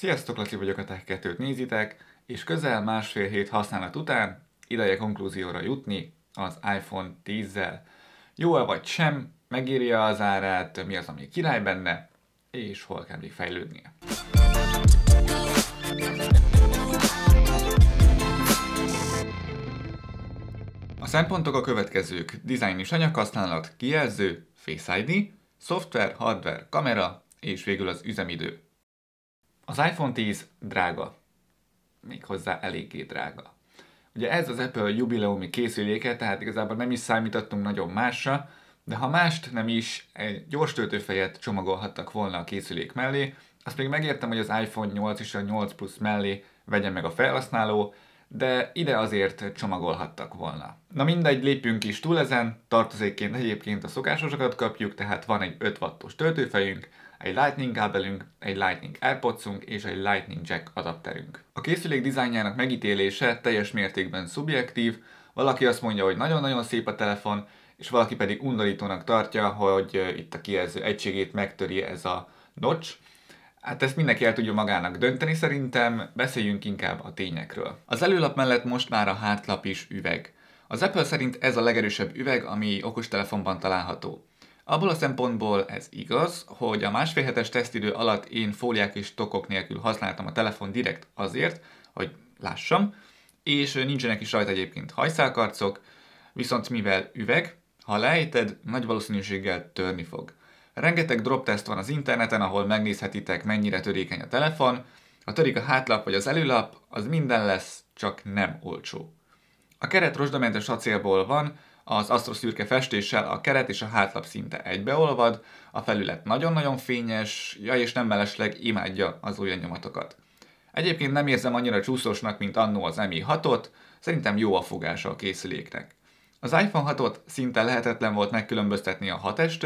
Sziasztok, Laci vagyok, a Tech 2 nézitek, és közel másfél hét használat után ideje konklúzióra jutni az iPhone 10-zel. Jó-e vagy sem, megéri az árát, mi az, ami király benne, és hol kell még fejlődnie. A szempontok a következők. Design és anyaghasználat, kijelző, Face ID, szoftver, hardware, kamera, és végül az üzemidő. Az iPhone 10 drága. Méghozzá eléggé drága. Ugye ez az Apple jubileumi készüléke, tehát igazából nem is számítottunk nagyon másra, de ha mást nem is, egy gyors töltőfejet csomagolhattak volna a készülék mellé, azt még megértem, hogy az iPhone 8 és a 8 Plus mellé vegyen meg a felhasználó, de ide azért csomagolhattak volna. Na mindegy, lépjünk is túl ezen, tartozékként egyébként a szokásosokat kapjuk, tehát van egy 5 wattos töltőfejünk, egy Lightning kábelünk, egy Lightning Airpodsunk és egy Lightning Jack adapterünk. A készülék dizájnjának megítélése teljes mértékben szubjektív, valaki azt mondja, hogy nagyon-nagyon szép a telefon, és valaki pedig undorítónak tartja, hogy itt a kijelző egységét megtöri ez a notch. Hát ezt mindenki el tudja magának dönteni szerintem, beszéljünk inkább a tényekről. Az előlap mellett most már a hátlap is üveg. Az Apple szerint ez a legerősebb üveg, ami okostelefonban található. Abból a szempontból ez igaz, hogy a másfél hetes tesztidő alatt én fóliák és tokok nélkül használtam a telefon direkt azért, hogy lássam, és nincsenek is rajta egyébként hajszálkarcok, viszont mivel üveg, ha lejted, nagy valószínűséggel törni fog. Rengeteg drop test van az interneten, ahol megnézhetitek, mennyire törékeny a telefon, ha törik a hátlap vagy az előlap, az minden lesz, csak nem olcsó. A keret rozsdamentes acélból van, az asztroszürke festéssel a keret és a hátlap szinte egybeolvad, a felület nagyon-nagyon fényes, ja és nem mellesleg imádja az új nyomatokat. Egyébként nem érzem annyira csúszósnak, mint annó az Mi 6-ot, szerintem jó a fogása a készüléknek. Az iPhone 6-ot szinte lehetetlen volt megkülönböztetni a 6 s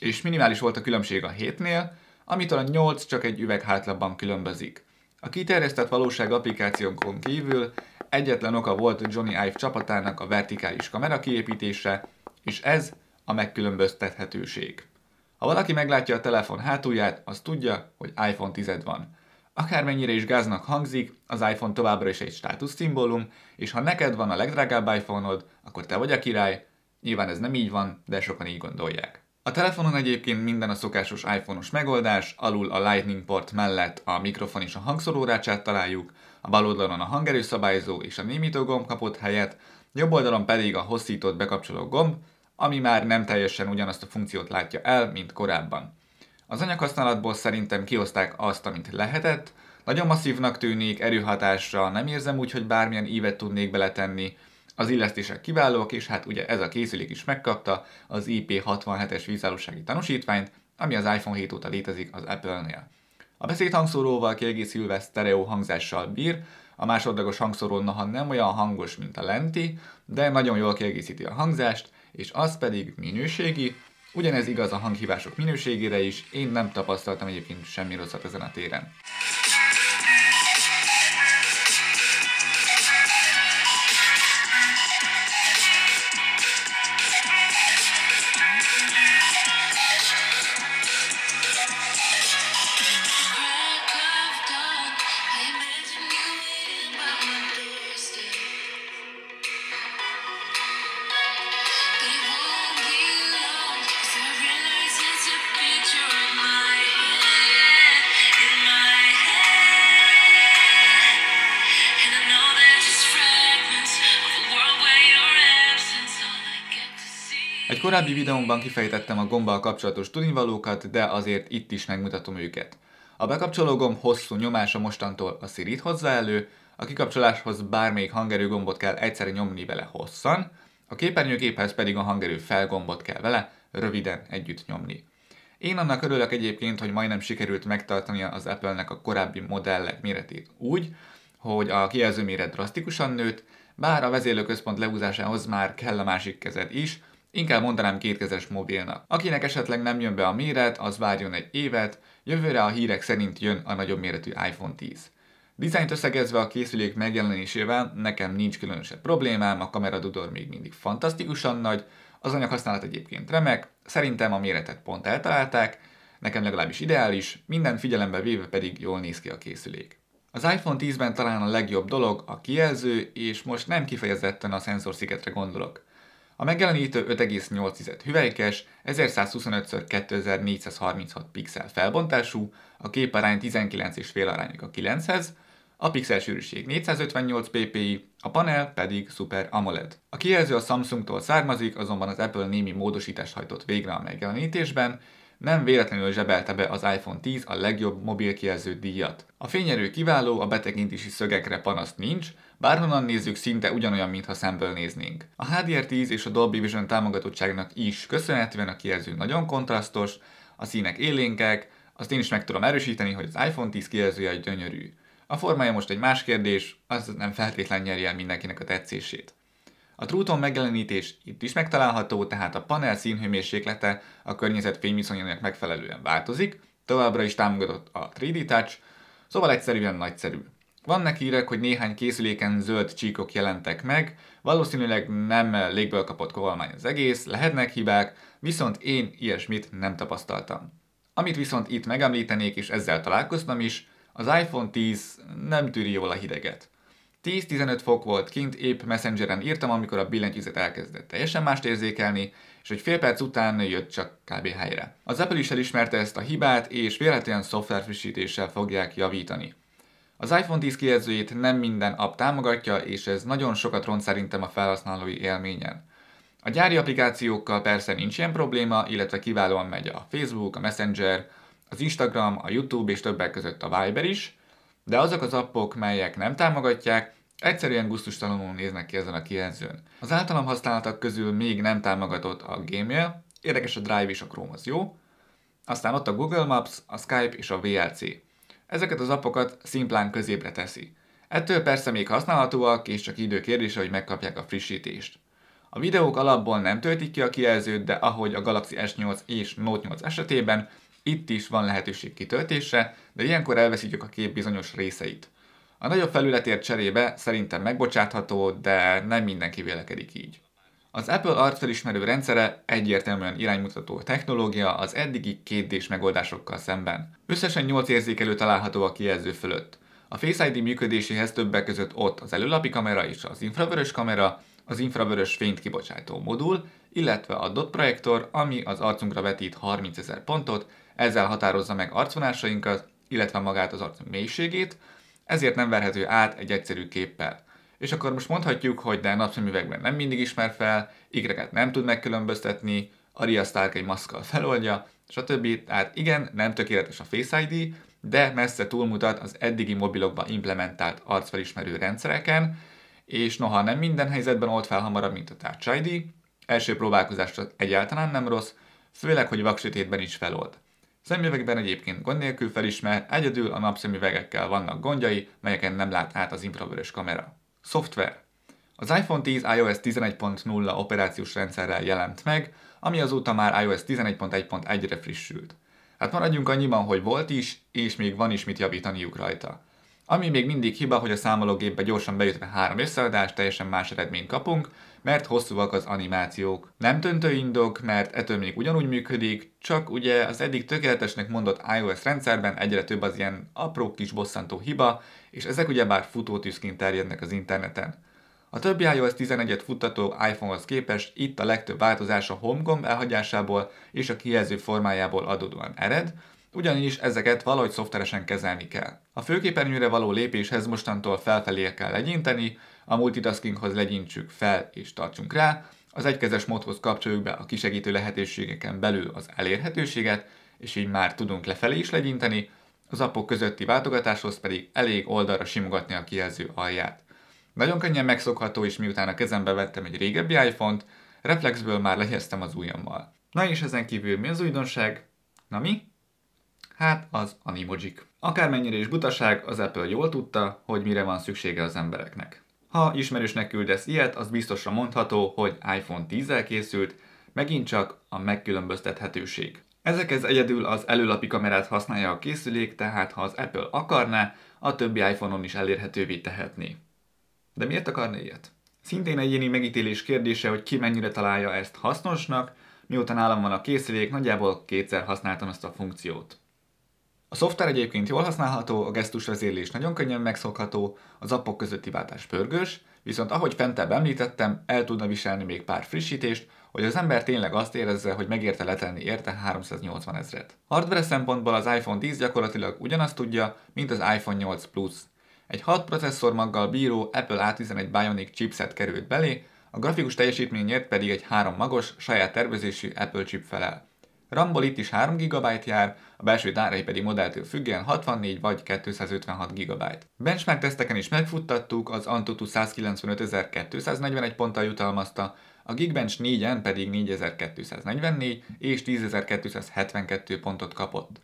és minimális volt a különbség a 7-nél, amitől a 8 csak egy üveg hátlapban különbözik. A kiterjesztett valóság applikációnkon kívül Egyetlen oka volt Johnny Ive csapatának a vertikális kamera kiépítése, és ez a megkülönböztethetőség. Ha valaki meglátja a telefon hátulját, az tudja, hogy iPhone 10 van. Akármennyire is gáznak hangzik, az iPhone továbbra is egy státuszszimbólum, és ha neked van a legdrágább iPhone-od, akkor te vagy a király. Nyilván ez nem így van, de sokan így gondolják. A telefonon egyébként minden a szokásos iPhone-os megoldás, alul a Lightning port mellett a mikrofon és a hangszorórácsát találjuk, a bal oldalon a hangerőszabályzó és a némító gomb kapott helyet, jobb oldalon pedig a hosszított bekapcsoló gomb, ami már nem teljesen ugyanazt a funkciót látja el, mint korábban. Az anyaghasználatból szerintem kihozták azt, amit lehetett, nagyon masszívnak tűnik, erőhatásra nem érzem úgy, hogy bármilyen ívet tudnék beletenni, az illesztések kiválók, és hát ugye ez a készülék is megkapta az IP67-es vízállósági tanúsítványt, ami az iPhone 7 óta létezik az Apple-nél. A hangszóróval kiegészülve sztereó hangzással bír, a másodlagos hangszóró noha nem olyan hangos, mint a lenti, de nagyon jól kiegészíti a hangzást, és az pedig minőségi, ugyanez igaz a hanghívások minőségére is, én nem tapasztaltam egyébként semmi rosszat ezen a téren. korábbi videómban kifejtettem a gombbal kapcsolatos tudnivalókat, de azért itt is megmutatom őket. A bekapcsoló gomb hosszú nyomása mostantól a Siri-t hozza elő, a kikapcsoláshoz bármelyik hangerő gombot kell egyszerre nyomni vele hosszan, a képernyőképhez pedig a hangerő felgombot kell vele röviden együtt nyomni. Én annak örülök egyébként, hogy majdnem sikerült megtartani az Apple-nek a korábbi modellek méretét úgy, hogy a kijelző méret drasztikusan nőtt, bár a vezérlőközpont leúzásához már kell a másik kezed is, Inkább mondanám kétkezes mobilnak. Akinek esetleg nem jön be a méret, az várjon egy évet, jövőre a hírek szerint jön a nagyobb méretű iPhone 10. Dizájnt összegezve a készülék megjelenésével nekem nincs különösebb problémám, a kameradudor még mindig fantasztikusan nagy, az anyaghasználat egyébként remek, szerintem a méretet pont eltalálták, nekem legalábbis ideális, minden figyelembe véve pedig jól néz ki a készülék. Az iPhone 10-ben talán a legjobb dolog a kijelző, és most nem kifejezetten a szenzorszigetre gondolok. A megjelenítő 5,8 hüvelykes, 1125x2436 pixel felbontású, a képarány 19,5 arányig a 9-hez, a pixel sűrűség 458 ppi, a panel pedig Super AMOLED. A kijelző a Samsungtól származik, azonban az Apple némi módosítást hajtott végre a megjelenítésben, nem véletlenül zsebelte be az iPhone 10 a legjobb mobilkijelző díjat. A fényerő kiváló, a betekintési szögekre panaszt nincs, bárhonnan nézzük szinte ugyanolyan, mintha szemből néznénk. A HDR10 és a Dolby Vision támogatottságnak is köszönhetően a kijelző nagyon kontrasztos, a színek élénkek, azt én is meg tudom erősíteni, hogy az iPhone 10 kijelzője gyönyörű. A formája most egy más kérdés, az nem feltétlenül nyeri el mindenkinek a tetszését. A trúton megjelenítés itt is megtalálható, tehát a panel színhőmérséklete a környezet fényviszonyának megfelelően változik, továbbra is támogatott a 3D Touch, szóval egyszerűen nagyszerű. Vannak hírek, hogy néhány készüléken zöld csíkok jelentek meg, valószínűleg nem légből kapott kovalmány az egész, lehetnek hibák, viszont én ilyesmit nem tapasztaltam. Amit viszont itt megemlítenék, és ezzel találkoztam is, az iPhone 10 nem tűri jól a hideget. 10-15 fok volt kint, épp messengeren írtam, amikor a billentyűzet elkezdett teljesen mást érzékelni, és egy fél perc után jött csak kb. helyre. Az Apple is elismerte ezt a hibát, és véletlen frissítéssel fogják javítani. Az iPhone 10 kijelzőjét nem minden app támogatja, és ez nagyon sokat ront szerintem a felhasználói élményen. A gyári applikációkkal persze nincs ilyen probléma, illetve kiválóan megy a Facebook, a Messenger, az Instagram, a YouTube és többek között a Viber is, de azok az appok, melyek nem támogatják, egyszerűen gusztustalanul néznek ki ezen a kijelzőn. Az általam használtak közül még nem támogatott a Gmail, érdekes a Drive és a Chrome az jó, aztán ott a Google Maps, a Skype és a VLC. Ezeket az appokat szimplán középre teszi. Ettől persze még használhatóak, és csak idő kérdése, hogy megkapják a frissítést. A videók alapból nem töltik ki a kijelzőt, de ahogy a Galaxy S8 és Note 8 esetében, itt is van lehetőség kitöltésre, de ilyenkor elveszítjük a kép bizonyos részeit. A nagyobb felületért cserébe szerintem megbocsátható, de nem mindenki vélekedik így. Az Apple arcfelismerő rendszere egyértelműen iránymutató technológia az eddigi 2 megoldásokkal szemben. Összesen 8 érzékelő található a kijelző fölött. A Face ID működéséhez többek között ott az előlapi kamera és az infravörös kamera, az infravörös fényt kibocsátó modul, illetve a dot projektor, ami az arcunkra vetít 30 ezer pontot, ezzel határozza meg arcvonásainkat, illetve magát az arcunk mélységét, ezért nem verhető át egy egyszerű képpel. És akkor most mondhatjuk, hogy de napszemüvegben nem mindig ismer fel, ikreket nem tud megkülönböztetni, Arya Stark egy maszkkal feloldja, stb. Tehát igen, nem tökéletes a Face ID, de messze túlmutat az eddigi mobilokban implementált arcfelismerő rendszereken, és noha nem minden helyzetben old fel hamarabb, mint a Touch ID, első próbálkozásra egyáltalán nem rossz, főleg, hogy vaksötétben is felold. Szemüvegben egyébként gond nélkül felismer, egyedül a napszemüvegekkel vannak gondjai, melyeken nem lát át az infravörös kamera. Szoftver. Az iPhone 10 iOS 11.0 operációs rendszerrel jelent meg, ami azóta már iOS 11.1.1-re frissült. Hát maradjunk annyiban, hogy volt is, és még van is mit javítaniuk rajta. Ami még mindig hiba, hogy a számológépbe gyorsan beütve három összeadást, teljesen más eredményt kapunk, mert hosszúak az animációk. Nem töntő indok, mert ettől még ugyanúgy működik, csak ugye az eddig tökéletesnek mondott iOS rendszerben egyre több az ilyen apró kis bosszantó hiba, és ezek ugyebár futótűzként terjednek az interneten. A többi iOS 11-et futtató iPhone-hoz képest itt a legtöbb változás a home gomb elhagyásából és a kijelző formájából adódóan ered, ugyanis ezeket valahogy szoftveresen kezelni kell. A főképernyőre való lépéshez mostantól felfelé kell legyinteni, a multitaskinghoz legyintsük fel és tartsunk rá, az egykezes módhoz kapcsoljuk be a kisegítő lehetőségeken belül az elérhetőséget, és így már tudunk lefelé is legyinteni, az appok közötti váltogatáshoz pedig elég oldalra simogatni a kijelző alját. Nagyon könnyen megszokható, és miután a kezembe vettem egy régebbi iPhone-t, reflexből már legyeztem az ujjammal. Na és ezen kívül mi az újdonság? Na mi? Hát az animojik. Akármennyire is butaság, az Apple jól tudta, hogy mire van szüksége az embereknek. Ha ismerősnek küldesz ilyet, az biztosra mondható, hogy iPhone 10-el készült, megint csak a megkülönböztethetőség. Ezekhez egyedül az előlapi kamerát használja a készülék, tehát ha az Apple akarná, a többi iPhone-on is elérhetővé tehetné. De miért akarna ilyet? Szintén egyéni megítélés kérdése, hogy ki mennyire találja ezt hasznosnak, miután állam van a készülék, nagyjából kétszer használtam ezt a funkciót. A szoftver egyébként jól használható, a vezérlés nagyon könnyen megszokható, az appok közötti váltás pörgős, viszont ahogy fentebb említettem, el tudna viselni még pár frissítést, hogy az ember tényleg azt érezze, hogy megérte letenni érte 380 ezret. Hardware szempontból az iPhone 10 gyakorlatilag ugyanazt tudja, mint az iPhone 8 Plus. Egy 6 maggal bíró Apple A11 Bionic chipset került belé, a grafikus teljesítményért pedig egy három magos, saját tervezésű Apple chip felel. RAM-ból itt is 3 GB jár, a belső tárai pedig modelltől függően 64 vagy 256 GB. Benchmark teszteken is megfuttattuk, az Antutu 195.241 ponttal jutalmazta, a Geekbench 4-en pedig 4244 és 10272 pontot kapott.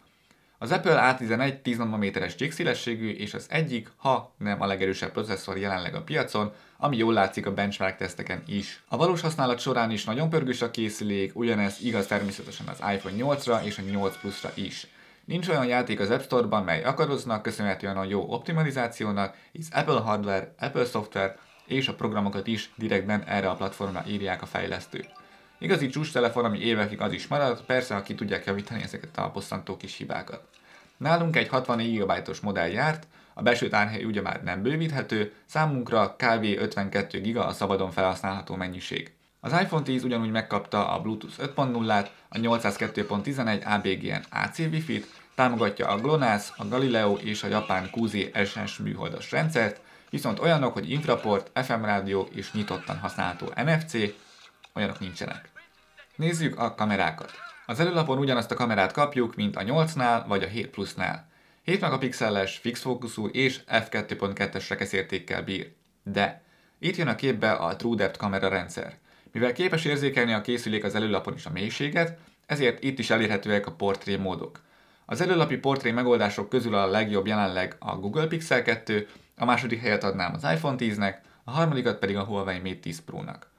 Az Apple A11 10 nanométeres csíkszélességű és az egyik, ha nem a legerősebb processzor jelenleg a piacon, ami jól látszik a benchmark teszteken is. A valós használat során is nagyon pörgős a készülék, ugyanez igaz természetesen az iPhone 8-ra és a 8 Plus-ra is. Nincs olyan játék az App Store-ban, mely akaroznak, köszönhetően a jó optimalizációnak, hisz Apple hardware, Apple software és a programokat is direktben erre a platformra írják a fejlesztők. Igazi csúcs telefon, ami évekig az is marad, persze, ha ki tudják javítani ezeket a bosszantó kis hibákat. Nálunk egy 64 GB-os modell járt, a belső tárhely ugye már nem bővíthető, számunkra kb. 52 giga a szabadon felhasználható mennyiség. Az iPhone 10 ugyanúgy megkapta a Bluetooth 5.0-át, a 802.11 ABGN AC Wi-Fi-t, támogatja a GLONASS, a Galileo és a japán QZSS műholdas rendszert, viszont olyanok, hogy infraport, FM rádió és nyitottan használható NFC, olyanok nincsenek. Nézzük a kamerákat. Az előlapon ugyanazt a kamerát kapjuk, mint a 8-nál vagy a 7 plusznál. 7 megapixeles, fix fókuszú és f2.2-es rekeszértékkel bír. De itt jön a képbe a TrueDepth kamera rendszer. Mivel képes érzékelni a készülék az előlapon is a mélységet, ezért itt is elérhetőek a portré módok. Az előlapi portré megoldások közül a legjobb jelenleg a Google Pixel 2, a második helyet adnám az iPhone 10-nek, a harmadikat pedig a Huawei Mate 10 Pro-nak.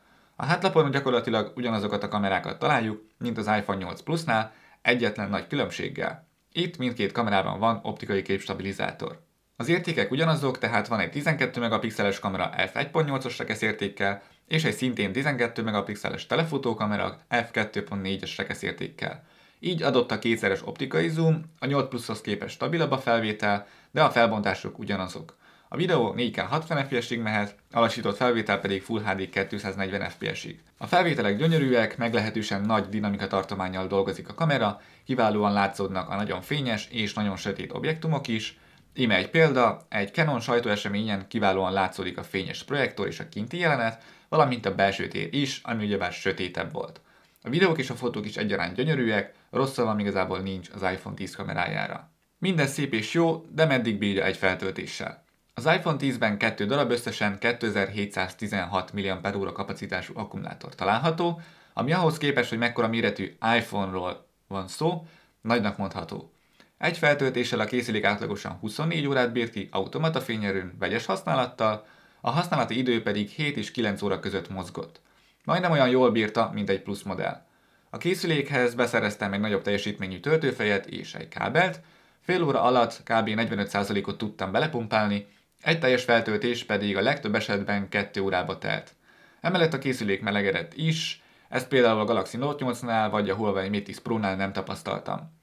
A hátlapon gyakorlatilag ugyanazokat a kamerákat találjuk, mint az iPhone 8 Plusnál, egyetlen nagy különbséggel. Itt mindkét kamerában van optikai képstabilizátor. Az értékek ugyanazok, tehát van egy 12 megapixeles kamera f1.8-os értékkel, és egy szintén 12 megapixeles telefotókamera f2.4-es értékkel. Így adott a kétszeres optikai zoom, a 8 pluszhoz képest stabilabb a felvétel, de a felbontások ugyanazok. A videó 4K 60 fps-ig mehet, alasított felvétel pedig Full HD 240 fps-ig. A felvételek gyönyörűek, meglehetősen nagy dinamika tartományjal dolgozik a kamera, kiválóan látszódnak a nagyon fényes és nagyon sötét objektumok is, Íme egy példa, egy Canon sajtóeseményen kiválóan látszódik a fényes projektor és a kinti jelenet, valamint a belső tér is, ami ugyebár sötétebb volt. A videók és a fotók is egyaránt gyönyörűek, van igazából nincs az iPhone 10 kamerájára. Minden szép és jó, de meddig bírja egy feltöltéssel. Az iPhone 10-ben kettő darab összesen 2716 mAh kapacitású akkumulátor található, ami ahhoz képest, hogy mekkora méretű iPhone-ról van szó, nagynak mondható. Egy feltöltéssel a készülék átlagosan 24 órát bír ki automata fényerőn, vegyes használattal, a használati idő pedig 7 és 9 óra között mozgott. Majdnem olyan jól bírta, mint egy plusz modell. A készülékhez beszereztem egy nagyobb teljesítményű töltőfejet és egy kábelt, fél óra alatt kb. 45%-ot tudtam belepumpálni, egy teljes feltöltés pedig a legtöbb esetben 2 órába telt. Emellett a készülék melegedett is, ezt például a Galaxy Note 8-nál vagy a Huawei Mate 10 Pro-nál nem tapasztaltam.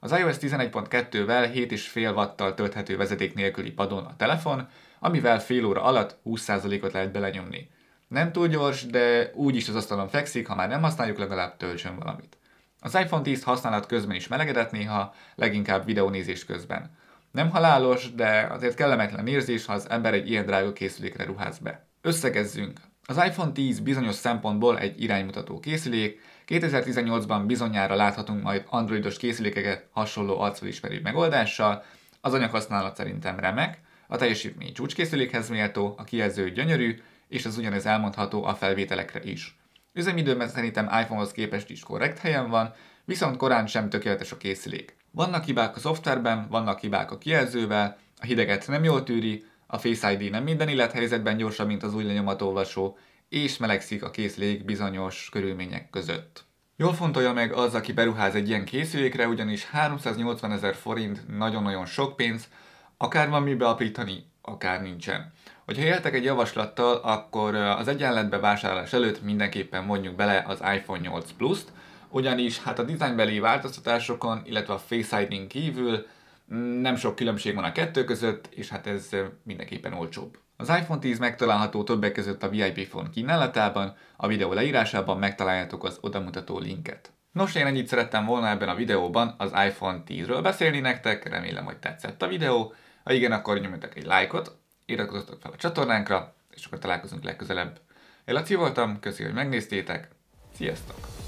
Az iOS 11.2-vel 7,5 watttal tölthető vezeték nélküli padon a telefon, amivel fél óra alatt 20%-ot lehet belenyomni. Nem túl gyors, de úgyis az asztalon fekszik, ha már nem használjuk, legalább töltsön valamit. Az iPhone 10 használat közben is melegedett néha, leginkább videónézés közben. Nem halálos, de azért kellemetlen érzés, ha az ember egy ilyen drága készülékre ruház be. Összegezzünk. Az iPhone 10 bizonyos szempontból egy iránymutató készülék, 2018-ban bizonyára láthatunk majd androidos készülékeket hasonló arcfelismerő megoldással, az anyaghasználat szerintem remek, a teljesítmény csúcskészülékhez méltó, a kijelző gyönyörű, és az ugyanez elmondható a felvételekre is. Üzemidőben szerintem iPhone-hoz képest is korrekt helyen van, viszont korán sem tökéletes a készülék. Vannak hibák a szoftverben, vannak hibák a kijelzővel, a hideget nem jól tűri, a Face ID nem minden élethelyzetben gyorsabb, mint az új lenyomatolvasó, és melegszik a készlék bizonyos körülmények között. Jól fontolja meg az, aki beruház egy ilyen készülékre, ugyanis 380 ezer forint nagyon-nagyon sok pénz, akár van mi aprítani, akár nincsen. Hogyha éltek egy javaslattal, akkor az egyenletbe vásárlás előtt mindenképpen vonjuk bele az iPhone 8 Plus-t, ugyanis hát a dizájnbeli változtatásokon, illetve a face ID-n kívül mm, nem sok különbség van a kettő között, és hát ez mindenképpen olcsóbb. Az iPhone 10 megtalálható többek között a VIP Phone kínálatában, a videó leírásában megtaláljátok az odamutató linket. Nos, én ennyit szerettem volna ebben a videóban az iPhone 10-ről beszélni nektek, remélem, hogy tetszett a videó. Ha igen, akkor nyomjatok egy lájkot, iratkozzatok fel a csatornánkra, és akkor találkozunk legközelebb. Én Laci voltam, köszi, hogy megnéztétek, sziasztok!